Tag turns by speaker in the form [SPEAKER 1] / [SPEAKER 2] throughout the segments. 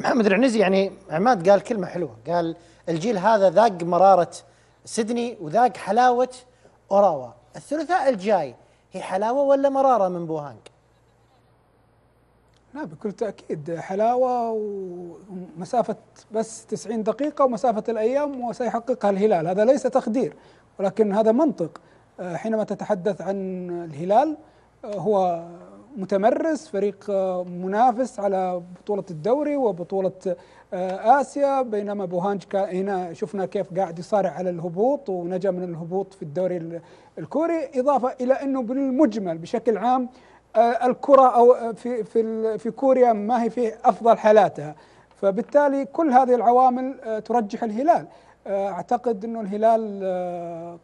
[SPEAKER 1] محمد العنزي يعني عماد قال كلمه حلوه قال الجيل هذا ذاق مراره سيدني وذاق حلاوه اوراوا الثلاثاء الجاي هي حلاوه ولا مراره من بوهانج
[SPEAKER 2] لا بكل تأكيد حلاوة ومسافة بس 90 دقيقة ومسافة الأيام وسيحققها الهلال هذا ليس تخدير ولكن هذا منطق آه، حينما تتحدث عن الهلال آه، هو متمرس فريق آه، منافس على بطولة الدوري وبطولة آه، آسيا بينما بوهانج هنا شفنا كيف قاعد يصارع على الهبوط ونجا من الهبوط في الدوري الكوري إضافة إلى أنه بالمجمل بشكل عام آه، الكرة أو في, في, في كوريا ما هي في أفضل حالاتها فبالتالي كل هذه العوامل ترجح الهلال اعتقد انه الهلال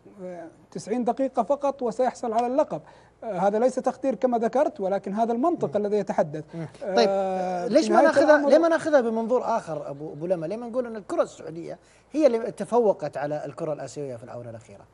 [SPEAKER 2] 90 دقيقه فقط وسيحصل على اللقب آه، هذا ليس تقدير كما ذكرت ولكن هذا المنطق الذي يتحدث آه، طيب ليش ما ناخذها ليه ما
[SPEAKER 1] ناخذها بمنظور اخر ابو ابو لما ليه ما نقول ان الكره السعوديه هي اللي تفوقت على الكره
[SPEAKER 2] الاسيويه في الاونه الاخيره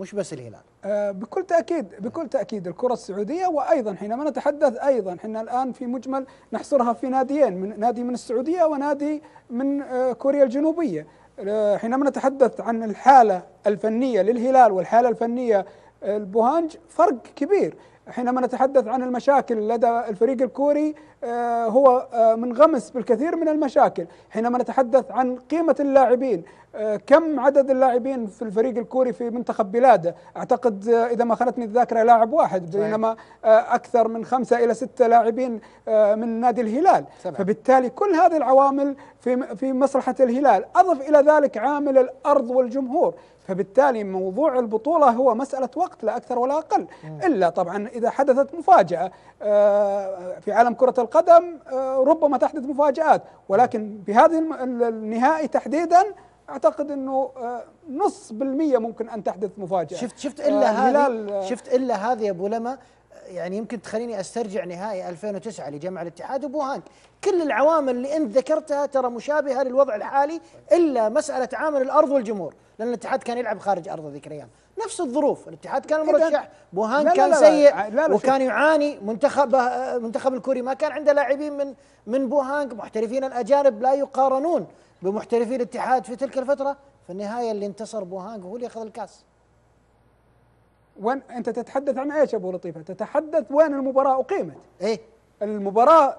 [SPEAKER 2] مش بس الهلال آه بكل تاكيد بكل تاكيد الكره السعوديه وايضا حينما نتحدث ايضا احنا الان في مجمل نحصرها في ناديين من نادي من السعوديه ونادي من آه كوريا الجنوبيه آه، حينما نتحدث عن الحالة الفنية للهلال والحالة الفنية البوهانج فرق كبير حينما نتحدث عن المشاكل لدى الفريق الكوري آه، هو آه، منغمس بالكثير من المشاكل حينما نتحدث عن قيمة اللاعبين آه، كم عدد اللاعبين في الفريق الكوري في منتخب بلاده أعتقد إذا ما خانتني الذاكرة لاعب واحد بينما أكثر من خمسة إلى ستة لاعبين من نادي الهلال فبالتالي كل هذه العوامل في مصلحة الهلال أضف إلى ذلك عامل الأرض والجمهور فبالتالي موضوع البطولة هو مسألة وقت لا أكثر ولا أقل إلا طبعا إذا حدثت مفاجأة آه، في عالم كرة القدم آه، ربما تحدث مفاجآت ولكن بهذه النهائي تحديدا اعتقد انه آه، نص بالمية ممكن ان تحدث مفاجأة شفت شفت الا هذه شفت الا هذه يا ابو
[SPEAKER 1] لما يعني يمكن تخليني استرجع نهائي 2009 لجمع الاتحاد هانك كل العوامل اللي انت ذكرتها ترى مشابهه للوضع الحالي الا مساله عامل الارض والجمهور لان الاتحاد كان يلعب خارج ارضه ذيك الايام نفس الظروف الاتحاد كان مرشح بوهان كان لا لا سيء لا لا وكان يعاني منتخب منتخب الكوري ما كان عنده لاعبين من من بوهانغ محترفين الاجانب لا يقارنون بمحترفي الاتحاد في تلك الفتره في النهايه اللي انتصر بوهانغ هو اللي اخذ الكاس
[SPEAKER 2] وين انت تتحدث عن ايش ابو لطيفه؟ تتحدث وين المباراه اقيمت؟ ايه المباراه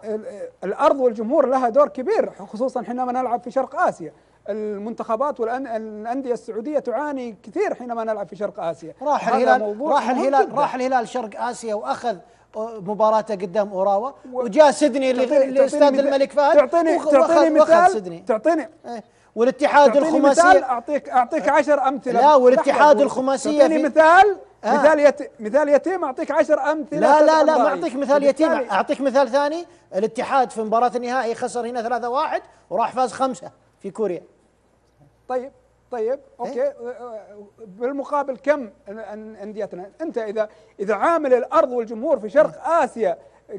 [SPEAKER 2] الارض والجمهور لها دور كبير خصوصا حينما نلعب في شرق اسيا، المنتخبات والانديه السعوديه تعاني كثير حينما نلعب في شرق اسيا راح الهلال راح الهلال راح الهلال شرق
[SPEAKER 1] اسيا واخذ مباراته قدام اوراوا وجاء سيدني لاستاد الملك فهد تعطيني تعطيني مثال تعطيني إيه.
[SPEAKER 2] والاتحاد الخماسي اعطيك اعطيك 10 إيه. امثله لا والاتحاد الخماسي تعطيني مثال آه. مثال يتي مثال يتيم اعطيك
[SPEAKER 1] 10 امثله لا لا لا ما اعطيك مثال يتيم اعطيك مثال ثاني الاتحاد في مباراه النهائي
[SPEAKER 2] خسر هنا 3-1 وراح فاز خمسه في كوريا طيب طيب إيه؟ اوكي أه، أه، أه، بالمقابل كم انديتنا انت اذا اذا عامل الارض والجمهور في شرق نعم. اسيا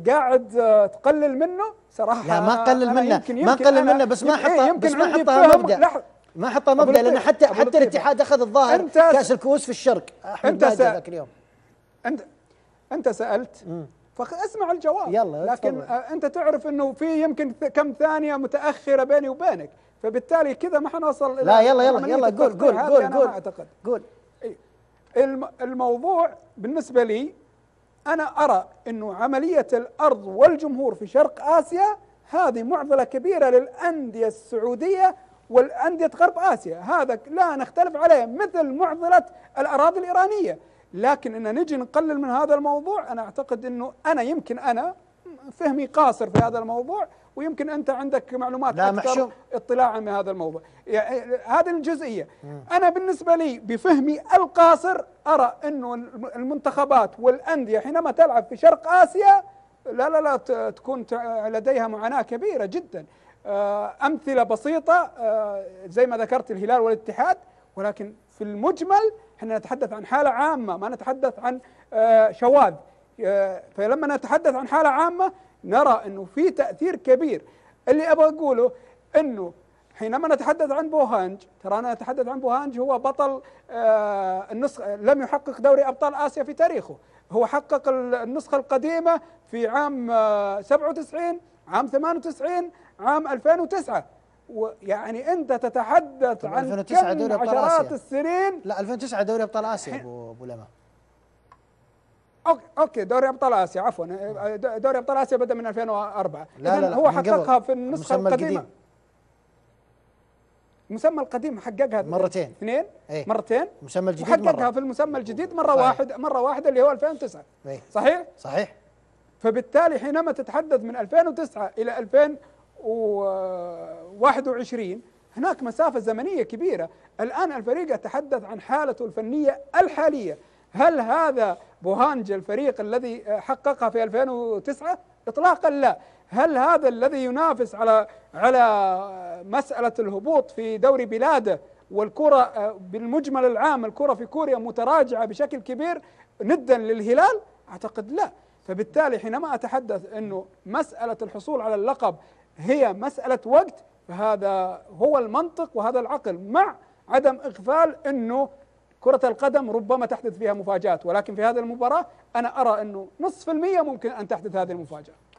[SPEAKER 2] قاعد تقلل منه صراحه لا ما قلل منه ما قلل منه بس ما حطها إيه، بس ما حطها مبدا ما حطها مبدا لان حتى حتى الاتحاد اخذ الظاهر كاس
[SPEAKER 1] الكؤوس في الشرق احمد انت ذاك اليوم
[SPEAKER 2] انت انت سالت فاسمع الجواب يلا لكن طبعا. انت تعرف انه في يمكن كم ثانيه متاخره بيني وبينك فبالتالي كذا ما حنوصل الى لا يلا يلا يلا قول قول قول قول اعتقد قول الموضوع بالنسبه لي انا ارى انه عمليه الارض والجمهور في شرق اسيا هذه معضله كبيره للانديه السعوديه والانديه غرب اسيا هذا لا نختلف عليه مثل معضله الاراضي الايرانيه لكن ان نجي نقلل من هذا الموضوع انا اعتقد انه انا يمكن انا فهمي قاصر في هذا الموضوع ويمكن انت عندك معلومات لا اكثر محشوم. اطلاعا بهذا الموضوع يعني هذه الجزئيه انا بالنسبه لي بفهمي القاصر ارى انه المنتخبات والانديه حينما تلعب في شرق اسيا لا لا لا تكون لديها معاناه كبيره جدا آه، امثله بسيطه آه، زي ما ذكرت الهلال والاتحاد ولكن في المجمل احنا نتحدث عن حالة عامة ما نتحدث عن آه، شواذ آه، فلما نتحدث عن حالة عامة نرى انه في تأثير كبير اللي ابغى اقوله انه حينما نتحدث عن بوهانج ترى انا نتحدث عن بوهانج هو بطل آه، النسخة لم يحقق دوري ابطال اسيا في تاريخه هو حقق النسخة القديمة في عام 97 عام 98 عام 2009 يعني انت تتحدث عن 2009 دوري ابطال عشرات آسيا. السنين لا 2009 دوري ابطال اسيا ابو ابو لما اوكي دوري ابطال اسيا عفوا دوري ابطال اسيا بدا من 2004 لا لا, لا هو حققها في النسخه القديمه القديم. المسمى القديم حققها مرتين اثنين ايه؟ مرتين المسمى الجديد وحققها في المسمى الجديد مره صحيح. واحد مره واحده اللي هو 2009 ايه؟ صحيح صحيح فبالتالي حينما تتحدث من 2009 الى 2000 21 هناك مسافة زمنية كبيرة الآن الفريق يتحدث عن حالته الفنية الحالية هل هذا بوهانج الفريق الذي حققها في 2009 إطلاقا لا هل هذا الذي ينافس على على مسألة الهبوط في دوري بلاده والكرة بالمجمل العام الكرة في كوريا متراجعة بشكل كبير ندا للهلال أعتقد لا فبالتالي حينما أتحدث أنه مسألة الحصول على اللقب هي مسألة وقت فهذا هو المنطق وهذا العقل مع عدم إغفال أنه كرة القدم ربما تحدث فيها مفاجآت ولكن في هذه المباراة أنا أرى أنه نصف المية ممكن أن تحدث هذه المفاجأة